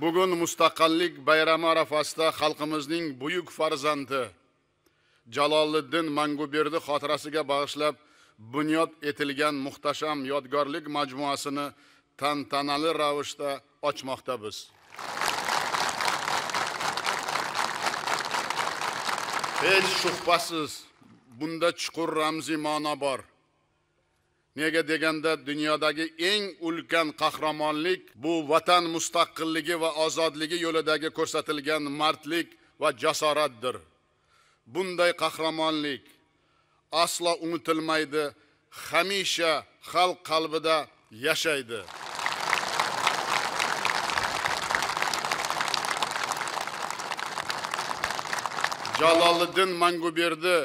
bugun mustaqillik bayrami arafasida xalqimizning buyuk farzandi jaloliddin manguberdi xotirasiga bag'ishlab bunyod etilgan muhtasham yodgorlik majmuasini tantanali ravishda ochmoqdamiz hech shubhasiz bunda chuqur ramziy ma'no bor nega deganda dunyodagi eng ulkan qahramonlik bu vatan mustaqilligi va ozodligi yo'lidagi ko'rsatilgan mardlik va jasoratdir bunday qahramonlik aslo unutilmaydi hamisha xalq qalbida yashaydi jaloliddin manguberdi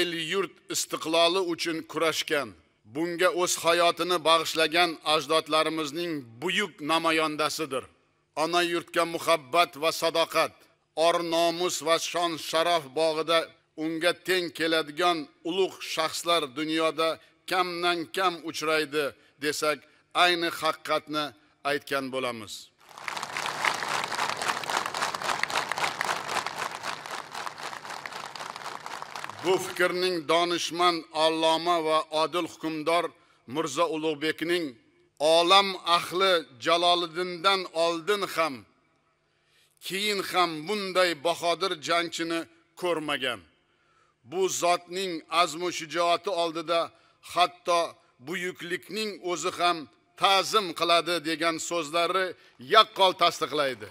el yurt istiqloli uchun kurashgan bunga o'z hayotini bag'ishlagan ajdodlarimizning buyuk namoyandasidir ona yurtga muhabbat va sadoqat or nomus va shon sharaf bog'ida unga teng keladigan ulug' shaxslar dunyoda kamdan kam uchraydi desak ayni haqiqatni aytgan bo'lamiz bu fikrning donishmand alloma va odil hukmdor mirzo ulug'bekning olam ahli jaloliddindan oldin ham keyin ham bunday bahodir jangchini ko'rmagan bu zotning azmu shijoati oldida hatto buyuklikning o'zi ham ta'zim qiladi degan so'zlari yaqqol tasdiqlaydi